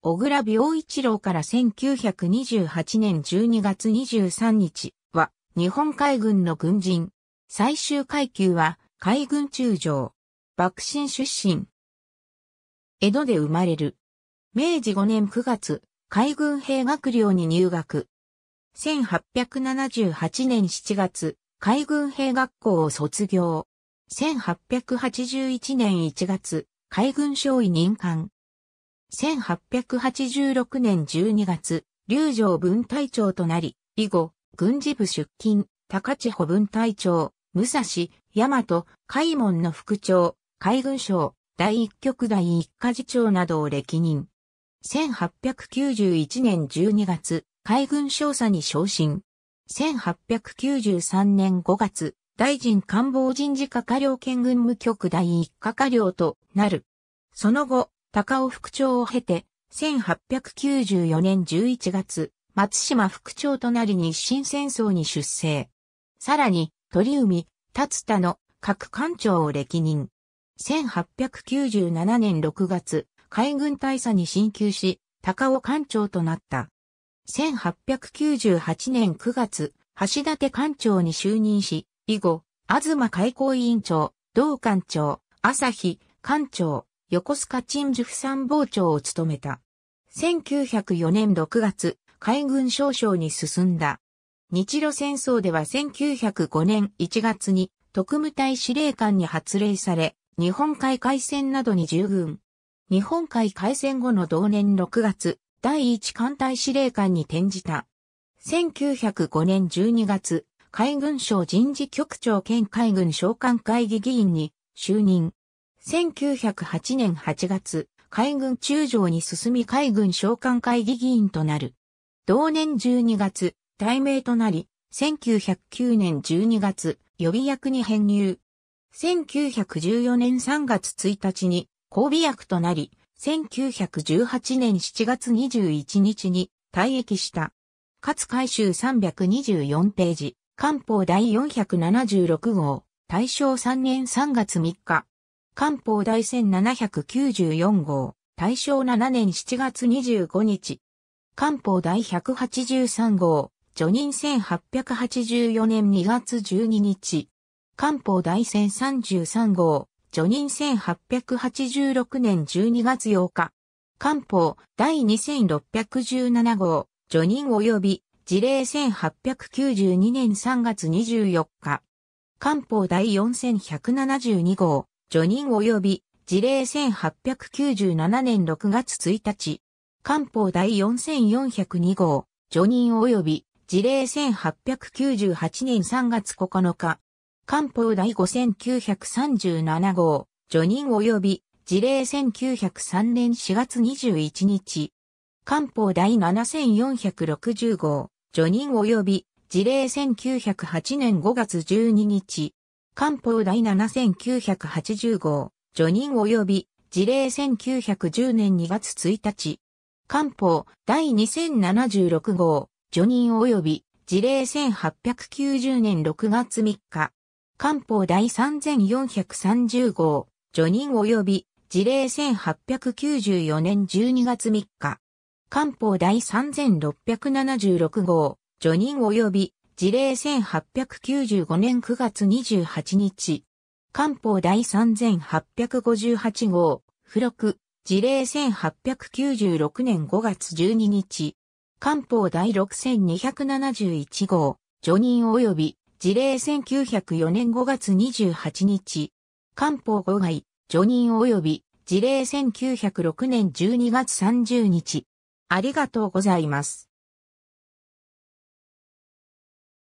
小倉病一郎から1928年12月23日は日本海軍の軍人。最終階級は海軍中将。幕臣出身。江戸で生まれる。明治5年9月、海軍兵学寮に入学。1878年7月、海軍兵学校を卒業。1881年1月、海軍少尉任官。1886年12月、龍城分隊長となり、以後、軍事部出勤、高千穂分隊長、武蔵、大和、海門の副長、海軍省、第一局第一課次長などを歴任。1891年12月、海軍少佐に昇進。1893年5月、大臣官房人事課課僚兼軍務局第一課課僚となる。その後、高尾副長を経て、1894年11月、松島副長となり日清戦争に出征。さらに、鳥海、達田の各艦長を歴任。1897年6月、海軍大佐に進級し、高尾艦長となった。1898年9月、橋立艦長に就任し、以後、東海港委員長、同艦長、朝日、艦長、横須賀鎮守府参謀長を務めた。1904年6月、海軍少将に進んだ。日露戦争では1905年1月に特務隊司令官に発令され、日本海海戦などに従軍。日本海海戦後の同年6月、第一艦隊司令官に転じた。1905年12月、海軍省人事局長兼海軍省官会議議員に就任。1908年8月、海軍中将に進み海軍召喚会議議員となる。同年12月、大名となり、1909年12月、予備役に編入。1914年3月1日に、交尾役となり、1918年7月21日に退役した。かつ回収324ページ、官報第476号、大正3年3月3日、官報第1794号、大正7年7月25日。官報第183号、除任1884年2月12日。官報第1033号、除任1886年12月8日。官報第2617号、除任及び事例1892年3月24日。官報第4172号、叙任及び事例1897年6月1日、官報第4402号、叙任及び事例1898年3月9日、官報第5937号、叙任及び事例1903年4月21日、官報第7460号、叙任及び事例1908年5月12日、官報第7980号、除任及び事例1910年2月1日。官報第2076号、除任及び事例1890年6月3日。官報第3430号、除任及び事例1894年12月3日。官報第3676号、除任及び事例1895年9月28日。官報第3858号、付録、事例1896年5月12日。官報第6271号、除任及び、事例1904年5月28日。官報5外、除任及び、事例1906年12月30日。ありがとうございます。